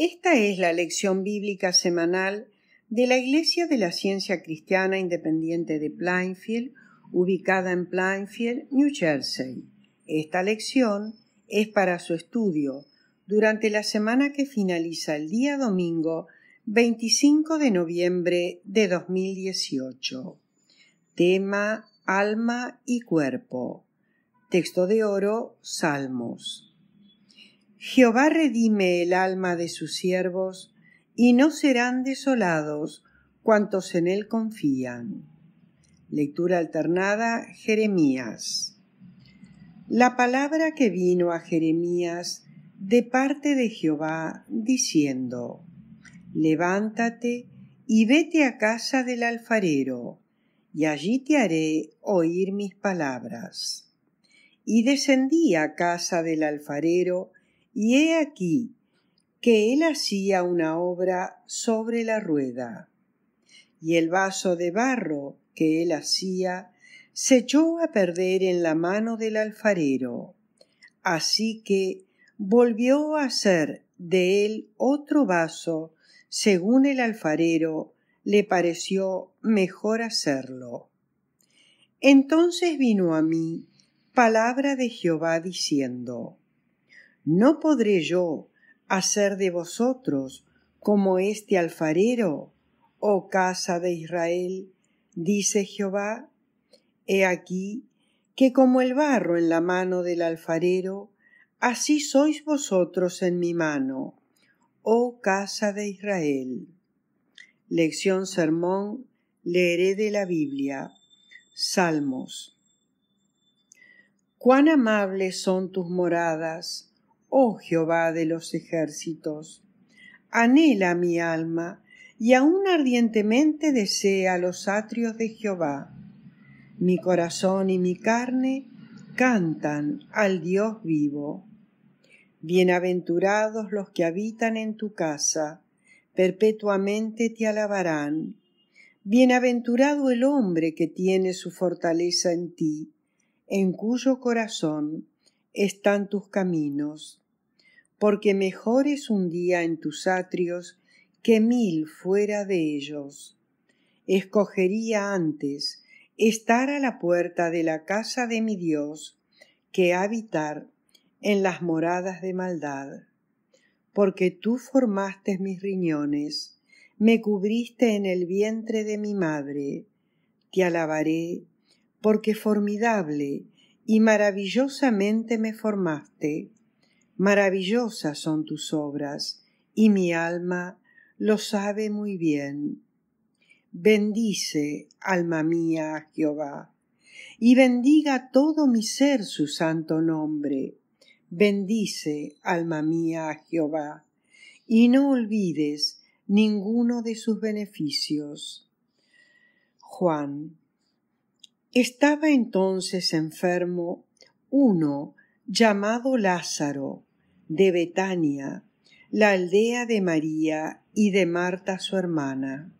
Esta es la lección bíblica semanal de la Iglesia de la Ciencia Cristiana Independiente de Plainfield, ubicada en Plainfield, New Jersey. Esta lección es para su estudio durante la semana que finaliza el día domingo 25 de noviembre de 2018. Tema Alma y Cuerpo. Texto de oro Salmos. Jehová redime el alma de sus siervos, y no serán desolados cuantos en él confían. Lectura alternada Jeremías. La palabra que vino a Jeremías de parte de Jehová, diciendo, Levántate y vete a casa del alfarero, y allí te haré oír mis palabras. Y descendí a casa del alfarero, y he aquí que él hacía una obra sobre la rueda, y el vaso de barro que él hacía se echó a perder en la mano del alfarero. Así que volvió a hacer de él otro vaso, según el alfarero le pareció mejor hacerlo. Entonces vino a mí palabra de Jehová diciendo, ¿No podré yo hacer de vosotros como este alfarero, oh casa de Israel? dice Jehová. He aquí que como el barro en la mano del alfarero, así sois vosotros en mi mano, oh casa de Israel. Lección Sermón, leeré de la Biblia. Salmos. Cuán amables son tus moradas, oh Jehová de los ejércitos. Anhela mi alma, y aún ardientemente desea los atrios de Jehová. Mi corazón y mi carne cantan al Dios vivo. Bienaventurados los que habitan en tu casa, perpetuamente te alabarán. Bienaventurado el hombre que tiene su fortaleza en ti, en cuyo corazón están tus caminos, porque mejor es un día en tus atrios que mil fuera de ellos. Escogería antes estar a la puerta de la casa de mi Dios que habitar en las moradas de maldad. Porque tú formaste mis riñones, me cubriste en el vientre de mi madre. Te alabaré, porque formidable y maravillosamente me formaste. Maravillosas son tus obras, y mi alma lo sabe muy bien. Bendice, alma mía, a Jehová, y bendiga todo mi ser su santo nombre. Bendice, alma mía, a Jehová, y no olvides ninguno de sus beneficios. Juan estaba entonces enfermo uno llamado Lázaro, de Betania, la aldea de María y de Marta su hermana.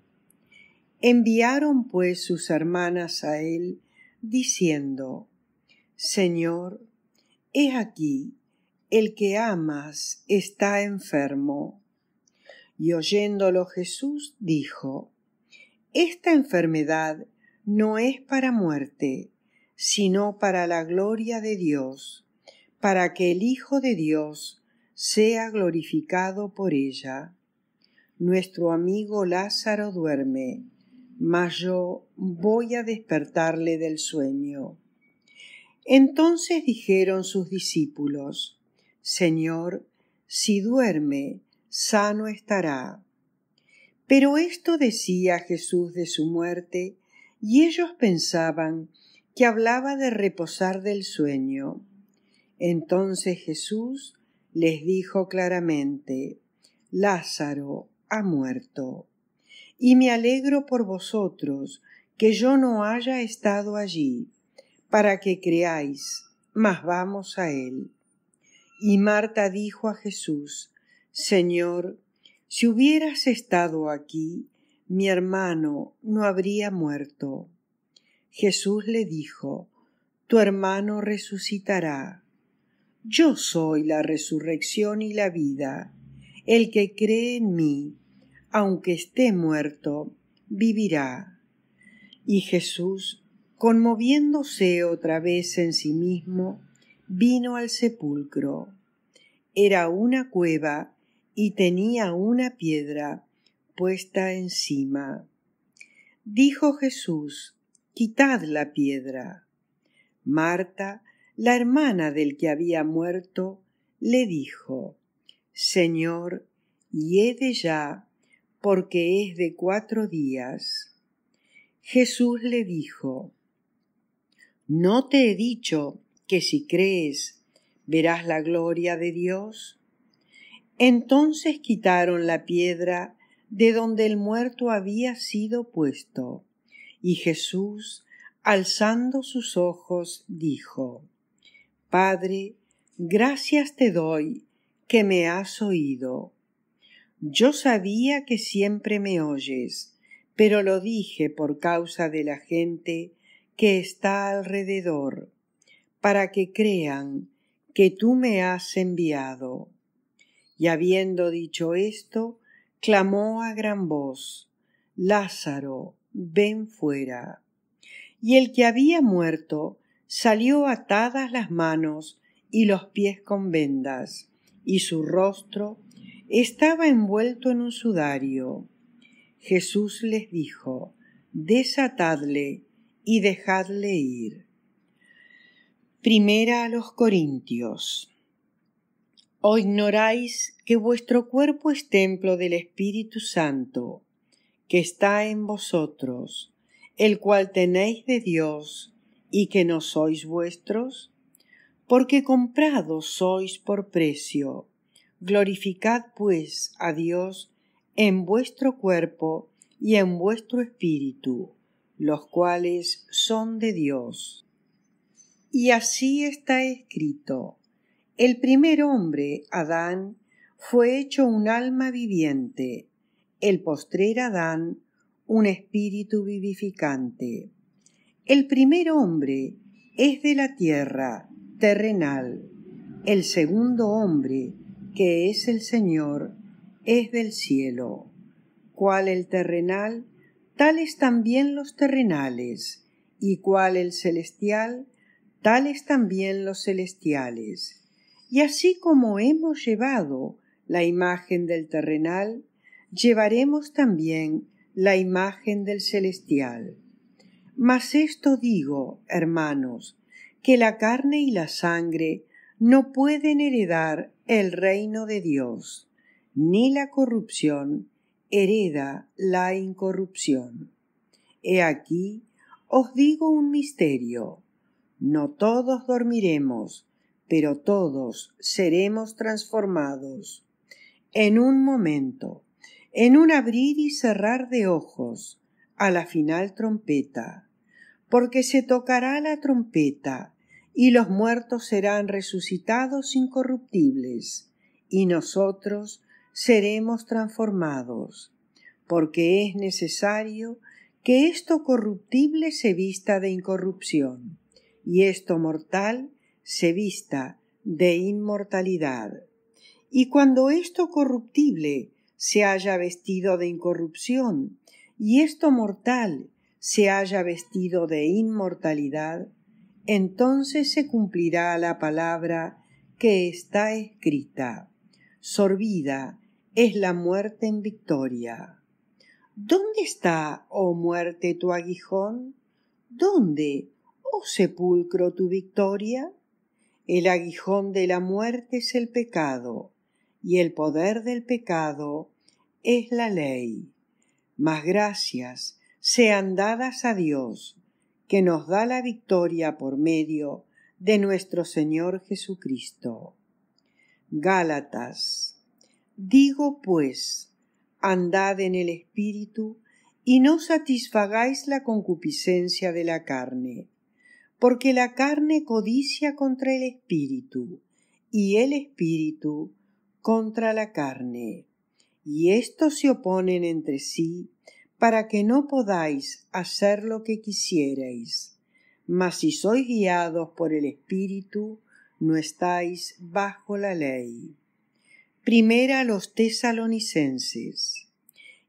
Enviaron pues sus hermanas a él, diciendo, Señor, he aquí, el que amas está enfermo. Y oyéndolo Jesús dijo, Esta enfermedad no es para muerte, sino para la gloria de Dios, para que el Hijo de Dios sea glorificado por ella. Nuestro amigo Lázaro duerme, mas yo voy a despertarle del sueño. Entonces dijeron sus discípulos, Señor, si duerme, sano estará. Pero esto decía Jesús de su muerte, y ellos pensaban que hablaba de reposar del sueño. Entonces Jesús les dijo claramente, Lázaro ha muerto, y me alegro por vosotros que yo no haya estado allí, para que creáis, mas vamos a él. Y Marta dijo a Jesús, Señor, si hubieras estado aquí, mi hermano no habría muerto. Jesús le dijo, tu hermano resucitará. Yo soy la resurrección y la vida. El que cree en mí, aunque esté muerto, vivirá. Y Jesús, conmoviéndose otra vez en sí mismo, vino al sepulcro. Era una cueva y tenía una piedra puesta encima. Dijo Jesús, Quitad la piedra. Marta, la hermana del que había muerto, le dijo, Señor, hiede ya, porque es de cuatro días. Jesús le dijo, ¿No te he dicho que si crees verás la gloria de Dios? Entonces quitaron la piedra de donde el muerto había sido puesto. Y Jesús, alzando sus ojos, dijo Padre, gracias te doy que me has oído. Yo sabía que siempre me oyes, pero lo dije por causa de la gente que está alrededor, para que crean que tú me has enviado. Y habiendo dicho esto, clamó a gran voz, Lázaro, ven fuera. Y el que había muerto salió atadas las manos y los pies con vendas, y su rostro estaba envuelto en un sudario. Jesús les dijo, desatadle y dejadle ir. Primera a los Corintios ¿O ignoráis que vuestro cuerpo es templo del Espíritu Santo, que está en vosotros, el cual tenéis de Dios, y que no sois vuestros? Porque comprados sois por precio. Glorificad, pues, a Dios en vuestro cuerpo y en vuestro espíritu, los cuales son de Dios. Y así está escrito el primer hombre, Adán, fue hecho un alma viviente, el postrer Adán, un espíritu vivificante. El primer hombre es de la tierra, terrenal. El segundo hombre, que es el Señor, es del cielo. ¿Cuál el terrenal, tales también los terrenales, y cuál el celestial, tales también los celestiales y así como hemos llevado la imagen del terrenal, llevaremos también la imagen del celestial. Mas esto digo, hermanos, que la carne y la sangre no pueden heredar el reino de Dios, ni la corrupción hereda la incorrupción. He aquí, os digo un misterio. No todos dormiremos, pero todos seremos transformados. En un momento, en un abrir y cerrar de ojos, a la final trompeta, porque se tocará la trompeta, y los muertos serán resucitados incorruptibles, y nosotros seremos transformados, porque es necesario que esto corruptible se vista de incorrupción, y esto mortal se vista de inmortalidad. Y cuando esto corruptible se haya vestido de incorrupción, y esto mortal se haya vestido de inmortalidad, entonces se cumplirá la palabra que está escrita. Sorbida es la muerte en victoria. ¿Dónde está, oh muerte, tu aguijón? ¿Dónde, oh sepulcro, tu victoria? El aguijón de la muerte es el pecado, y el poder del pecado es la ley. Mas gracias sean dadas a Dios, que nos da la victoria por medio de nuestro Señor Jesucristo. Gálatas. Digo pues, andad en el Espíritu, y no satisfagáis la concupiscencia de la carne porque la carne codicia contra el espíritu, y el espíritu contra la carne, y estos se oponen entre sí, para que no podáis hacer lo que quisierais. Mas si sois guiados por el espíritu, no estáis bajo la ley. Primera los tesalonicenses.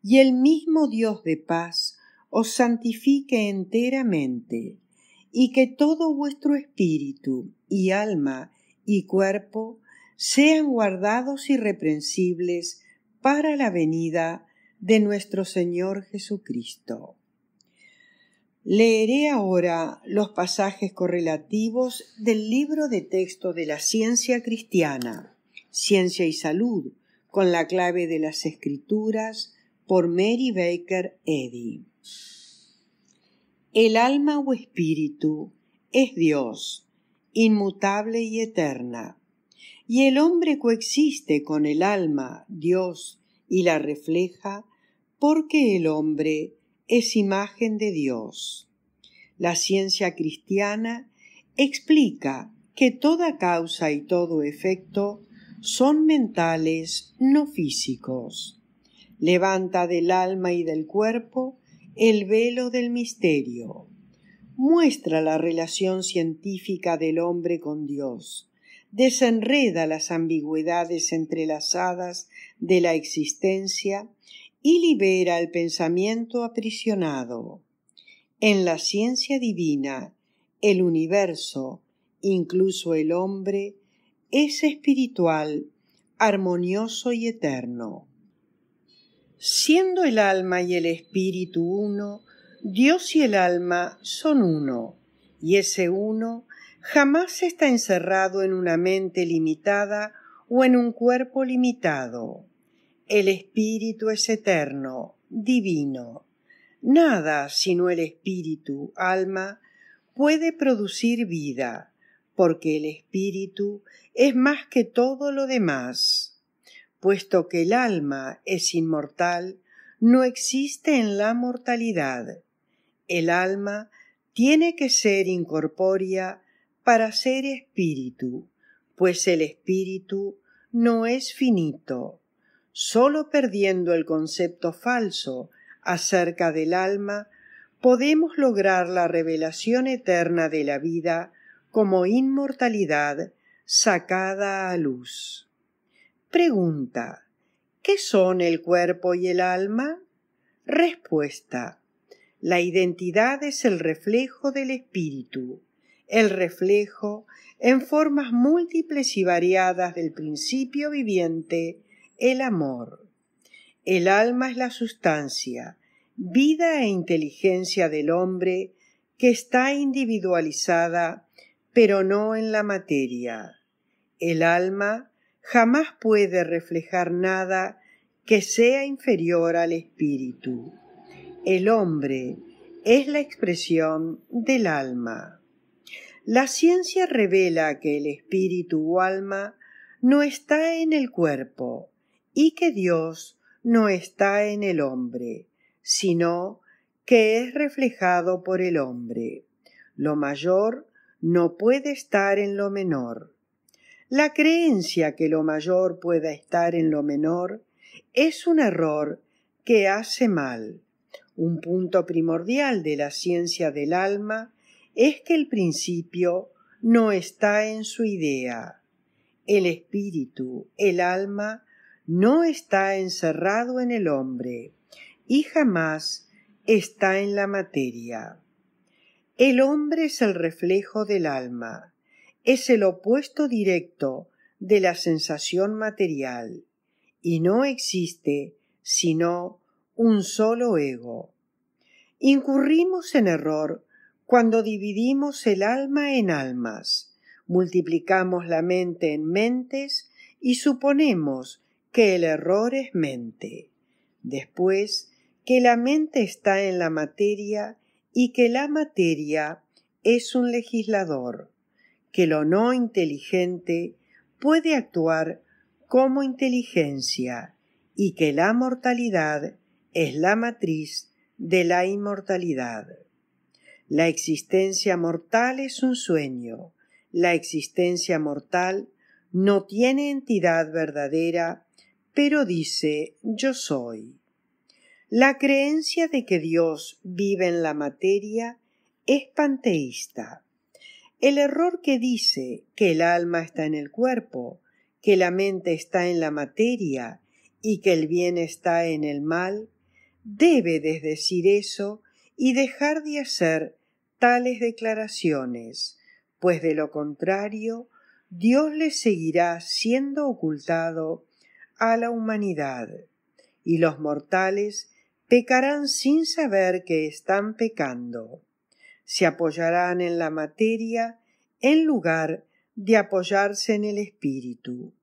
Y el mismo Dios de paz os santifique enteramente y que todo vuestro espíritu y alma y cuerpo sean guardados irreprensibles para la venida de nuestro Señor Jesucristo. Leeré ahora los pasajes correlativos del libro de texto de la ciencia cristiana, Ciencia y Salud, con la clave de las Escrituras, por Mary Baker Eddy. El alma o espíritu es Dios, inmutable y eterna, y el hombre coexiste con el alma, Dios, y la refleja, porque el hombre es imagen de Dios. La ciencia cristiana explica que toda causa y todo efecto son mentales, no físicos. Levanta del alma y del cuerpo el velo del misterio muestra la relación científica del hombre con Dios, desenreda las ambigüedades entrelazadas de la existencia y libera el pensamiento aprisionado. En la ciencia divina, el universo, incluso el hombre, es espiritual, armonioso y eterno. Siendo el alma y el espíritu uno, Dios y el alma son uno, y ese uno jamás está encerrado en una mente limitada o en un cuerpo limitado. El espíritu es eterno, divino. Nada sino el espíritu, alma, puede producir vida, porque el espíritu es más que todo lo demás puesto que el alma es inmortal, no existe en la mortalidad. El alma tiene que ser incorpórea para ser espíritu, pues el espíritu no es finito. Solo perdiendo el concepto falso acerca del alma, podemos lograr la revelación eterna de la vida como inmortalidad sacada a luz. Pregunta. ¿Qué son el cuerpo y el alma? Respuesta. La identidad es el reflejo del espíritu, el reflejo en formas múltiples y variadas del principio viviente, el amor. El alma es la sustancia, vida e inteligencia del hombre que está individualizada pero no en la materia. El alma jamás puede reflejar nada que sea inferior al espíritu. El hombre es la expresión del alma. La ciencia revela que el espíritu o alma no está en el cuerpo y que Dios no está en el hombre, sino que es reflejado por el hombre. Lo mayor no puede estar en lo menor. La creencia que lo mayor pueda estar en lo menor es un error que hace mal. Un punto primordial de la ciencia del alma es que el principio no está en su idea. El espíritu, el alma, no está encerrado en el hombre y jamás está en la materia. El hombre es el reflejo del alma es el opuesto directo de la sensación material y no existe sino un solo ego. Incurrimos en error cuando dividimos el alma en almas, multiplicamos la mente en mentes y suponemos que el error es mente. Después, que la mente está en la materia y que la materia es un legislador que lo no inteligente puede actuar como inteligencia y que la mortalidad es la matriz de la inmortalidad. La existencia mortal es un sueño, la existencia mortal no tiene entidad verdadera, pero dice yo soy. La creencia de que Dios vive en la materia es panteísta. El error que dice que el alma está en el cuerpo, que la mente está en la materia y que el bien está en el mal, debe desdecir eso y dejar de hacer tales declaraciones, pues de lo contrario Dios le seguirá siendo ocultado a la humanidad, y los mortales pecarán sin saber que están pecando se apoyarán en la materia en lugar de apoyarse en el espíritu.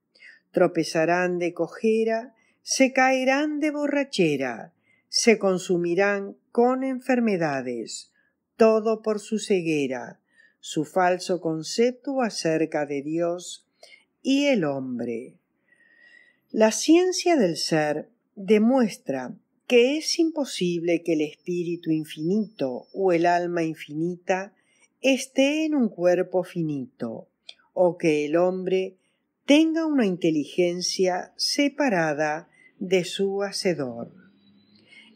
Tropezarán de cojera, se caerán de borrachera, se consumirán con enfermedades, todo por su ceguera, su falso concepto acerca de Dios y el hombre. La ciencia del ser demuestra que es imposible que el espíritu infinito o el alma infinita esté en un cuerpo finito, o que el hombre tenga una inteligencia separada de su hacedor.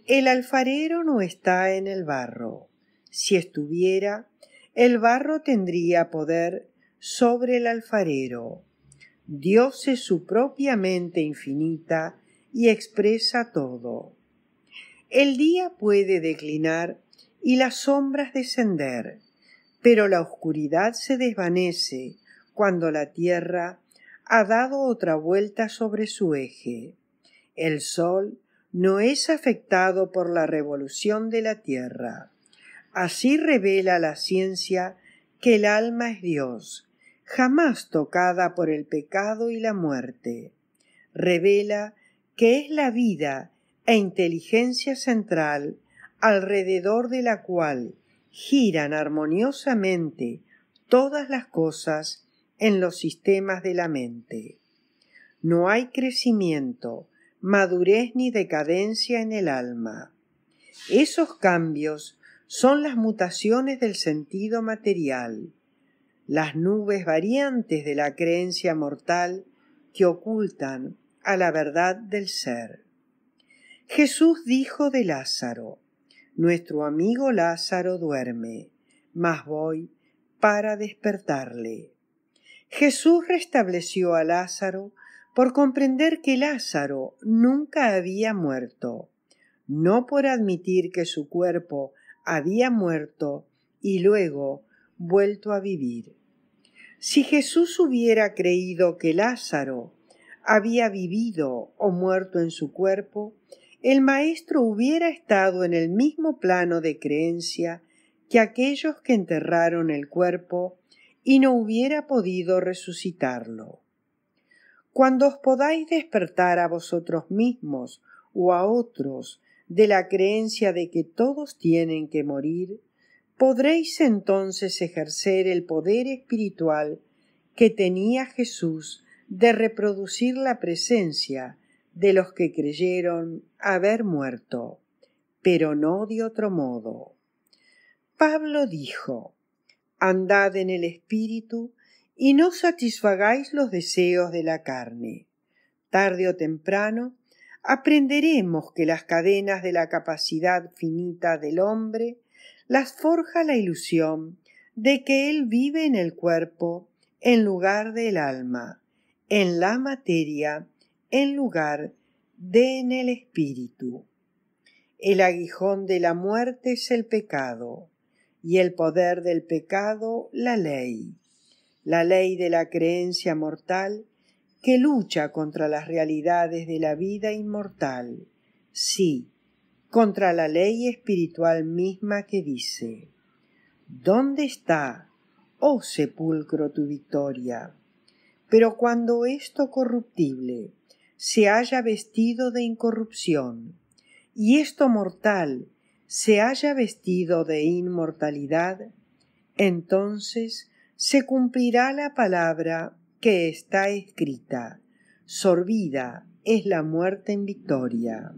El alfarero no está en el barro. Si estuviera, el barro tendría poder sobre el alfarero. Dios es su propia mente infinita y expresa todo. El día puede declinar y las sombras descender, pero la oscuridad se desvanece cuando la tierra ha dado otra vuelta sobre su eje. El sol no es afectado por la revolución de la tierra. Así revela la ciencia que el alma es Dios, jamás tocada por el pecado y la muerte. Revela que es la vida e inteligencia central alrededor de la cual giran armoniosamente todas las cosas en los sistemas de la mente. No hay crecimiento, madurez ni decadencia en el alma. Esos cambios son las mutaciones del sentido material, las nubes variantes de la creencia mortal que ocultan a la verdad del ser. Jesús dijo de Lázaro, Nuestro amigo Lázaro duerme, mas voy para despertarle. Jesús restableció a Lázaro por comprender que Lázaro nunca había muerto, no por admitir que su cuerpo había muerto y luego vuelto a vivir. Si Jesús hubiera creído que Lázaro había vivido o muerto en su cuerpo, el maestro hubiera estado en el mismo plano de creencia que aquellos que enterraron el cuerpo y no hubiera podido resucitarlo. Cuando os podáis despertar a vosotros mismos o a otros de la creencia de que todos tienen que morir, podréis entonces ejercer el poder espiritual que tenía Jesús de reproducir la presencia de los que creyeron haber muerto, pero no de otro modo. Pablo dijo, Andad en el Espíritu y no satisfagáis los deseos de la carne. Tarde o temprano aprenderemos que las cadenas de la capacidad finita del hombre las forja la ilusión de que él vive en el cuerpo en lugar del alma, en la materia en lugar de en el espíritu. El aguijón de la muerte es el pecado, y el poder del pecado la ley, la ley de la creencia mortal que lucha contra las realidades de la vida inmortal, sí, contra la ley espiritual misma que dice, ¿dónde está, oh sepulcro, tu victoria? Pero cuando esto corruptible se haya vestido de incorrupción, y esto mortal se haya vestido de inmortalidad, entonces se cumplirá la palabra que está escrita, sorbida es la muerte en victoria.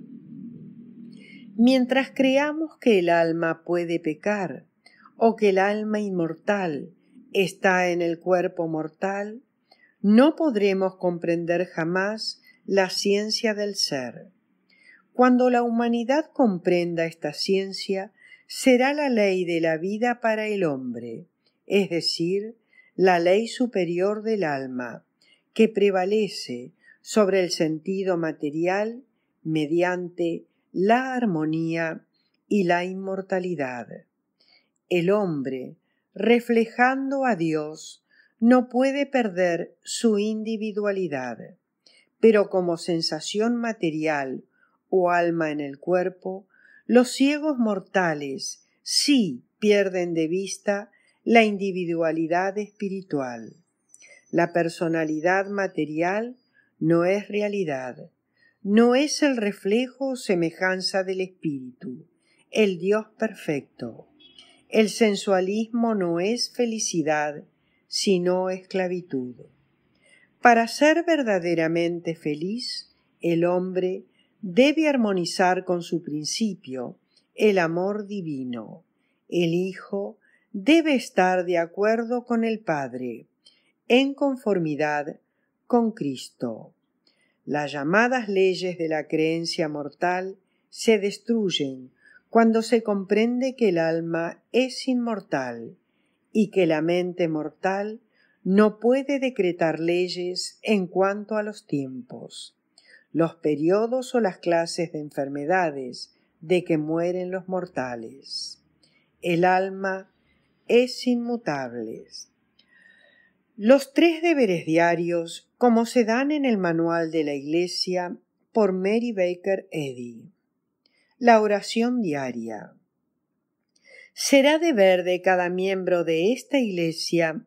Mientras creamos que el alma puede pecar, o que el alma inmortal está en el cuerpo mortal, no podremos comprender jamás la ciencia del ser. Cuando la humanidad comprenda esta ciencia, será la ley de la vida para el hombre, es decir, la ley superior del alma, que prevalece sobre el sentido material mediante la armonía y la inmortalidad. El hombre, reflejando a Dios, no puede perder su individualidad pero como sensación material o alma en el cuerpo, los ciegos mortales sí pierden de vista la individualidad espiritual. La personalidad material no es realidad, no es el reflejo o semejanza del espíritu, el Dios perfecto. El sensualismo no es felicidad, sino esclavitud. Para ser verdaderamente feliz, el hombre debe armonizar con su principio el amor divino. El Hijo debe estar de acuerdo con el Padre, en conformidad con Cristo. Las llamadas leyes de la creencia mortal se destruyen cuando se comprende que el alma es inmortal y que la mente mortal no puede decretar leyes en cuanto a los tiempos, los periodos o las clases de enfermedades de que mueren los mortales. El alma es inmutable. Los tres deberes diarios, como se dan en el manual de la Iglesia por Mary Baker Eddy. La oración diaria. Será deber de cada miembro de esta Iglesia